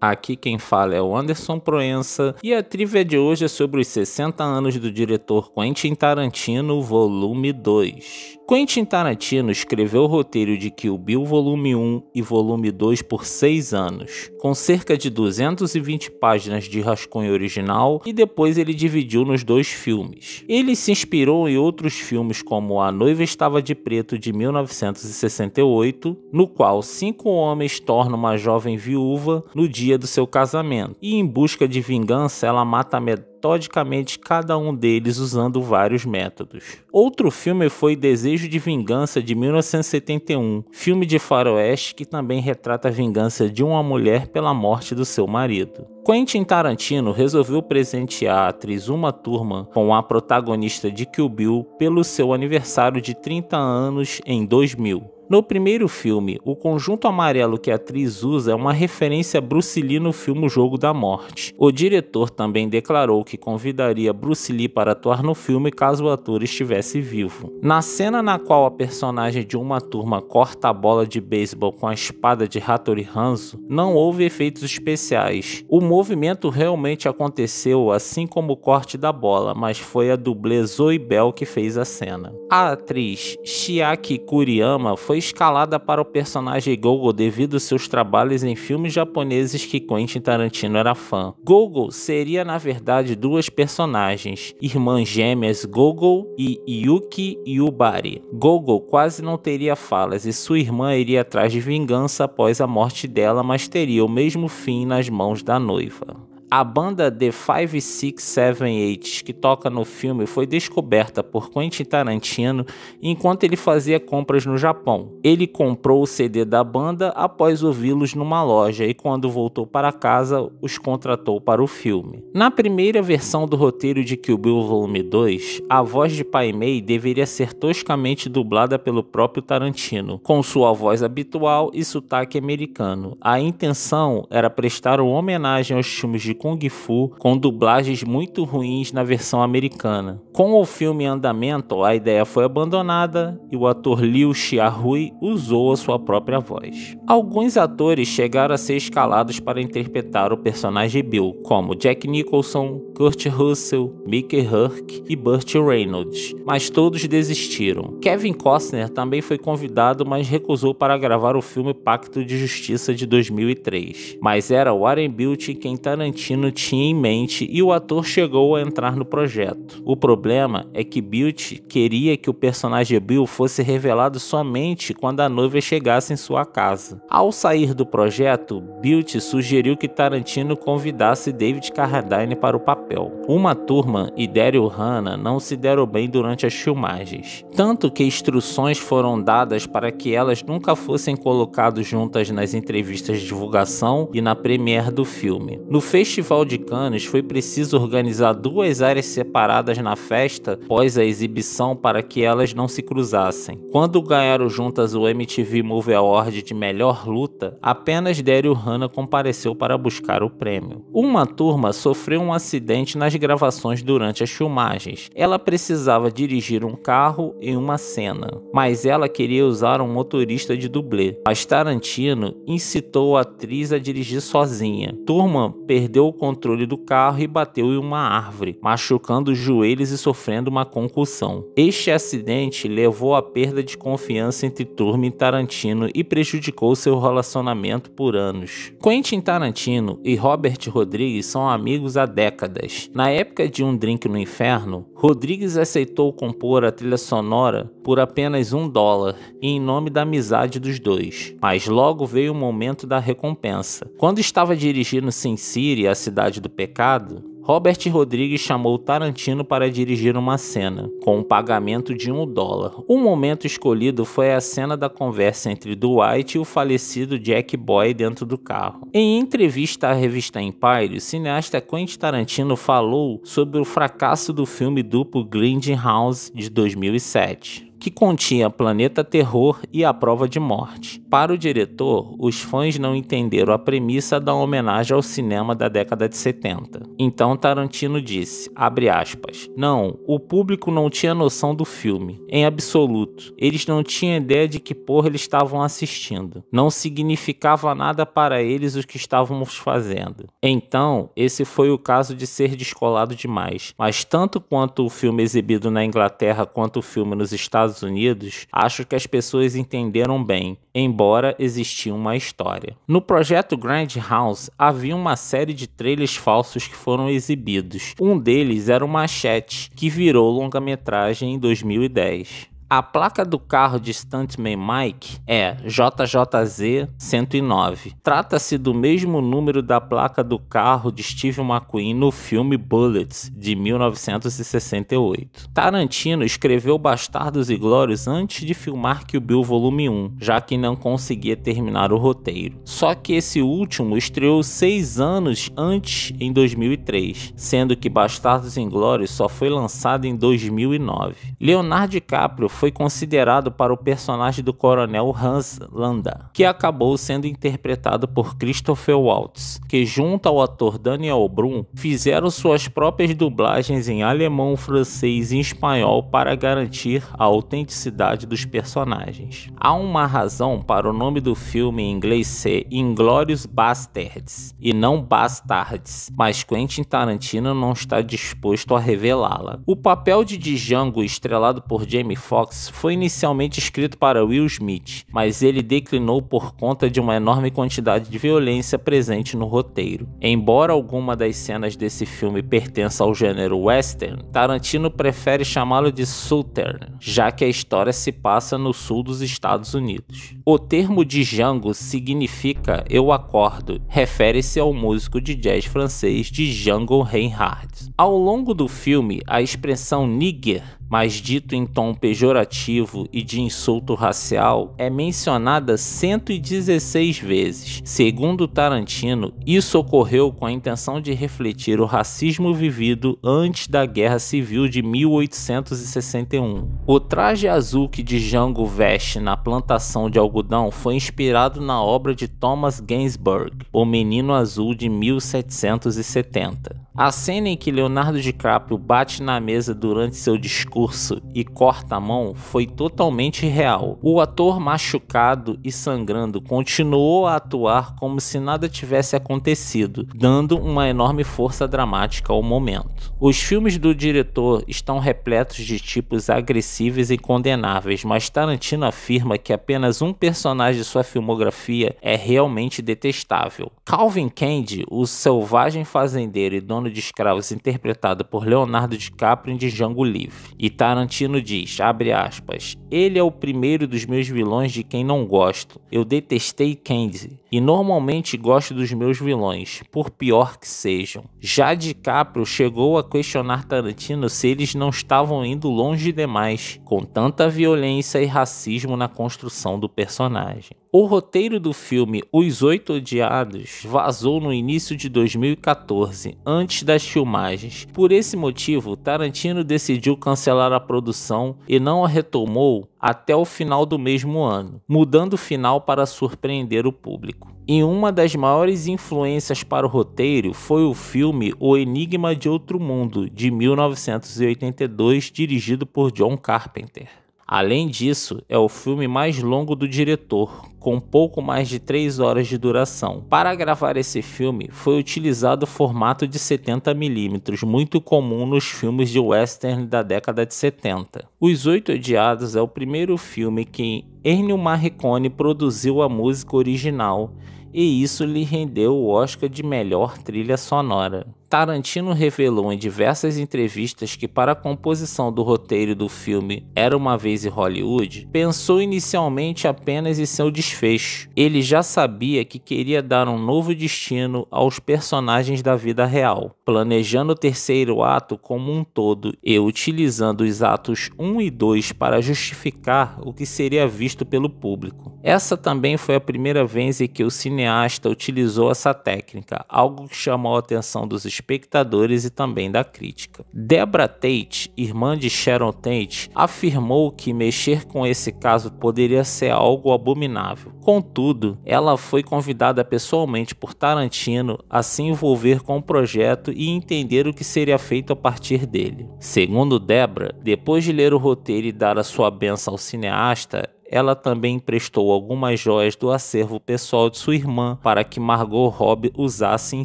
Aqui quem fala é o Anderson Proença e a trivia de hoje é sobre os 60 anos do diretor Quentin Tarantino, volume 2. Quentin Tarantino escreveu o roteiro de Kill Bill volume 1 e volume 2 por 6 anos, com cerca de 220 páginas de rascunho original e depois ele dividiu nos dois filmes. Ele se inspirou em outros filmes como A Noiva Estava de Preto de 1968, no qual cinco homens tornam uma jovem viúva no dia dia do seu casamento, e em busca de vingança ela mata metodicamente cada um deles usando vários métodos. Outro filme foi Desejo de Vingança de 1971, filme de faroeste que também retrata a vingança de uma mulher pela morte do seu marido. Quentin Tarantino resolveu presentear a atriz Uma Turma com a protagonista de Kill Bill pelo seu aniversário de 30 anos em 2000. No primeiro filme, o conjunto amarelo que a atriz usa é uma referência a Bruce Lee no filme O Jogo da Morte. O diretor também declarou que convidaria Bruce Lee para atuar no filme caso o ator estivesse vivo. Na cena na qual a personagem de uma turma corta a bola de beisebol com a espada de Hattori Hanzo, não houve efeitos especiais. O movimento realmente aconteceu, assim como o corte da bola, mas foi a dublê Zoe Bell que fez a cena. A atriz Chiaki Kuriyama foi escalada para o personagem Gogo devido a seus trabalhos em filmes japoneses que Quentin Tarantino era fã. Gogo seria na verdade duas personagens, irmãs gêmeas Gogo e Yuki Yubari. Gogo quase não teria falas e sua irmã iria atrás de vingança após a morte dela, mas teria o mesmo fim nas mãos da noiva. A banda The 5678, que toca no filme, foi descoberta por Quentin Tarantino enquanto ele fazia compras no Japão. Ele comprou o CD da banda após ouvi-los numa loja e, quando voltou para casa, os contratou para o filme. Na primeira versão do roteiro de Kill Bill Volume 2, a voz de Pai Mei deveria ser toscamente dublada pelo próprio Tarantino, com sua voz habitual e sotaque americano. A intenção era prestar uma homenagem aos filmes de Kung Fu com dublagens muito ruins na versão americana. Com o filme em andamento, a ideia foi abandonada e o ator Liu Xiahui usou a sua própria voz. Alguns atores chegaram a ser escalados para interpretar o personagem Bill, como Jack Nicholson, Kurt Russell, Mickey Hurk e Burt Reynolds, mas todos desistiram. Kevin Costner também foi convidado, mas recusou para gravar o filme Pacto de Justiça de 2003, mas era Warren Beatty quem Tarantino Tarantino tinha em mente e o ator chegou a entrar no projeto. O problema é que Bilt queria que o personagem Bill fosse revelado somente quando a noiva chegasse em sua casa. Ao sair do projeto, Bilt sugeriu que Tarantino convidasse David Carradine para o papel. Uma turma e Daryl Hannah não se deram bem durante as filmagens, tanto que instruções foram dadas para que elas nunca fossem colocadas juntas nas entrevistas de divulgação e na premiere do filme. No festival Festival de Cannes, foi preciso organizar duas áreas separadas na festa após a exibição para que elas não se cruzassem. Quando ganharam juntas o MTV Movie Award de melhor luta, apenas Daryl Hannah compareceu para buscar o prêmio. Uma turma sofreu um acidente nas gravações durante as filmagens. Ela precisava dirigir um carro em uma cena, mas ela queria usar um motorista de dublê. Mas Tarantino incitou a atriz a dirigir sozinha. Turma perdeu o controle do carro e bateu em uma árvore, machucando os joelhos e sofrendo uma concussão. Este acidente levou à perda de confiança entre Turma e Tarantino e prejudicou seu relacionamento por anos. Quentin Tarantino e Robert Rodrigues são amigos há décadas. Na época de Um Drink no Inferno, Rodrigues aceitou compor a trilha sonora por apenas um dólar e em nome da amizade dos dois. Mas logo veio o momento da recompensa. Quando estava dirigindo Sin City, a Cidade do Pecado, Robert Rodrigues chamou Tarantino para dirigir uma cena, com um pagamento de um dólar. O momento escolhido foi a cena da conversa entre Dwight e o falecido Jack Boy dentro do carro. Em entrevista à revista Empire, o cineasta Quentin Tarantino falou sobre o fracasso do filme duplo Grindhouse de 2007 que continha Planeta Terror e A Prova de Morte. Para o diretor, os fãs não entenderam a premissa da homenagem ao cinema da década de 70. Então Tarantino disse, aspas, não, o público não tinha noção do filme, em absoluto. Eles não tinham ideia de que porra eles estavam assistindo. Não significava nada para eles o que estávamos fazendo. Então, esse foi o caso de ser descolado demais. Mas tanto quanto o filme exibido na Inglaterra quanto o filme nos Estados Estados Unidos, acho que as pessoas entenderam bem, embora existia uma história. No projeto Grand House havia uma série de trailers falsos que foram exibidos. Um deles era o Machete, que virou longa-metragem em 2010. A placa do carro de Stuntman Mike é JJZ 109. Trata-se do mesmo número da placa do carro de Steve McQueen no filme Bullets, de 1968. Tarantino escreveu Bastardos e Glórios antes de filmar Kill Bill Volume 1, já que não conseguia terminar o roteiro. Só que esse último estreou seis anos antes, em 2003, sendo que Bastardos e Glórios só foi lançado em 2009. Leonardo DiCaprio foi considerado para o personagem do coronel Hans Landa, que acabou sendo interpretado por Christopher Waltz, que junto ao ator Daniel Brum fizeram suas próprias dublagens em alemão, francês e espanhol para garantir a autenticidade dos personagens. Há uma razão para o nome do filme em inglês ser Inglorious Bastards e não Bastards, mas Quentin Tarantino não está disposto a revelá-la. O papel de Django, estrelado por Jamie Foxx, Fox foi inicialmente escrito para Will Smith, mas ele declinou por conta de uma enorme quantidade de violência presente no roteiro. Embora alguma das cenas desse filme pertença ao gênero western, Tarantino prefere chamá-lo de southern, já que a história se passa no sul dos Estados Unidos. O termo de Django significa eu acordo, refere-se ao músico de jazz francês de Django Reinhardt. Ao longo do filme, a expressão nigger mas dito em tom pejorativo e de insulto racial, é mencionada 116 vezes. Segundo Tarantino, isso ocorreu com a intenção de refletir o racismo vivido antes da Guerra Civil de 1861. O traje azul que Django veste na plantação de algodão foi inspirado na obra de Thomas Gainsburg, O Menino Azul de 1770. A cena em que Leonardo DiCaprio bate na mesa durante seu discurso discurso e corta a mão foi totalmente real. O ator machucado e sangrando continuou a atuar como se nada tivesse acontecido, dando uma enorme força dramática ao momento. Os filmes do diretor estão repletos de tipos agressivos e condenáveis, mas Tarantino afirma que apenas um personagem de sua filmografia é realmente detestável. Calvin Candy, o selvagem fazendeiro e dono de escravos interpretado por Leonardo DiCaprio em Django Livre. E e Tarantino diz, abre aspas, ele é o primeiro dos meus vilões de quem não gosto. Eu detestei Candy, e normalmente gosto dos meus vilões, por pior que sejam. Já DiCaprio chegou a questionar Tarantino se eles não estavam indo longe demais, com tanta violência e racismo na construção do personagem. O roteiro do filme Os Oito Odiados vazou no início de 2014, antes das filmagens. Por esse motivo, Tarantino decidiu cancelar a produção e não a retomou até o final do mesmo ano, mudando o final para surpreender o público. E uma das maiores influências para o roteiro foi o filme O Enigma de Outro Mundo, de 1982, dirigido por John Carpenter. Além disso, é o filme mais longo do diretor, com pouco mais de 3 horas de duração. Para gravar esse filme, foi utilizado o formato de 70mm, muito comum nos filmes de western da década de 70. Os Oito Odiados é o primeiro filme que Ennio Marconi produziu a música original, e isso lhe rendeu o Oscar de melhor trilha sonora. Tarantino revelou em diversas entrevistas que, para a composição do roteiro do filme Era uma Vez em Hollywood, pensou inicialmente apenas em seu desfecho. Ele já sabia que queria dar um novo destino aos personagens da vida real, planejando o terceiro ato como um todo e utilizando os atos 1 e 2 para justificar o que seria visto pelo público. Essa também foi a primeira vez em que o cineasta utilizou essa técnica, algo que chamou a atenção dos espectadores e também da crítica. Debra Tate, irmã de Sharon Tate, afirmou que mexer com esse caso poderia ser algo abominável. Contudo, ela foi convidada pessoalmente por Tarantino a se envolver com o projeto e entender o que seria feito a partir dele. Segundo Debra, depois de ler o roteiro e dar a sua benção ao cineasta, ela também emprestou algumas joias do acervo pessoal de sua irmã para que Margot Robbie usasse em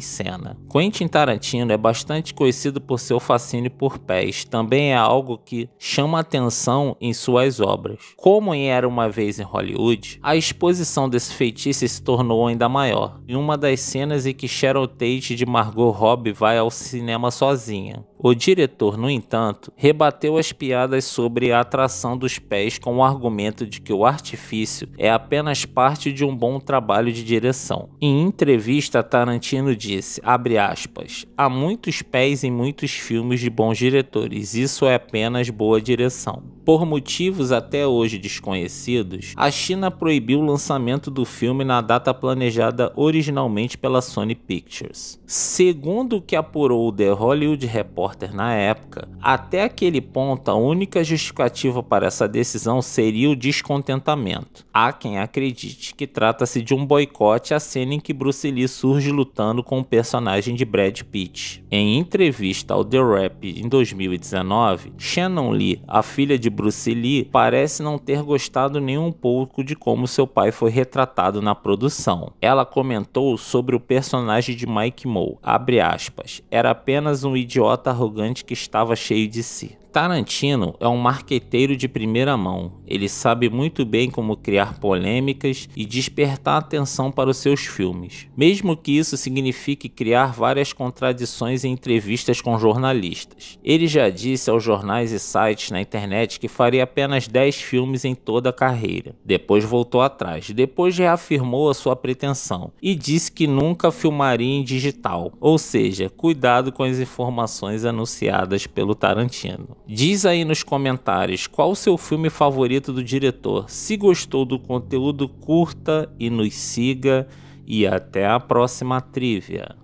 cena. Quentin Tarantino é bastante conhecido por seu fascínio por pés, também é algo que chama atenção em suas obras. Como em Era Uma Vez em Hollywood, a exposição desse feitiço se tornou ainda maior, em uma das cenas em que Sharon Tate de Margot Robbie vai ao cinema sozinha. O diretor, no entanto, rebateu as piadas sobre a atração dos pés com o argumento de que o artifício é apenas parte de um bom trabalho de direção. Em entrevista, Tarantino disse, aspas, há muitos pés em muitos filmes de bons diretores, isso é apenas boa direção. Por motivos até hoje desconhecidos, a China proibiu o lançamento do filme na data planejada originalmente pela Sony Pictures. Segundo o que apurou o The Hollywood Reporter na época, até aquele ponto a única justificativa para essa decisão seria o descontentamento. Há quem acredite que trata-se de um boicote à cena em que Bruce Lee surge lutando com o personagem de Brad Pitt. Em entrevista ao The Rap em 2019, Shannon Lee, a filha de Bruce Lee parece não ter gostado nem um pouco de como seu pai foi retratado na produção. Ela comentou sobre o personagem de Mike Moe, abre aspas, era apenas um idiota arrogante que estava cheio de si. Tarantino é um marqueteiro de primeira mão. Ele sabe muito bem como criar polêmicas e despertar atenção para os seus filmes, mesmo que isso signifique criar várias contradições em entrevistas com jornalistas. Ele já disse aos jornais e sites na internet que faria apenas 10 filmes em toda a carreira. Depois voltou atrás, depois reafirmou a sua pretensão e disse que nunca filmaria em digital. Ou seja, cuidado com as informações anunciadas pelo Tarantino. Diz aí nos comentários qual o seu filme favorito do diretor. Se gostou do conteúdo, curta e nos siga. E até a próxima trivia.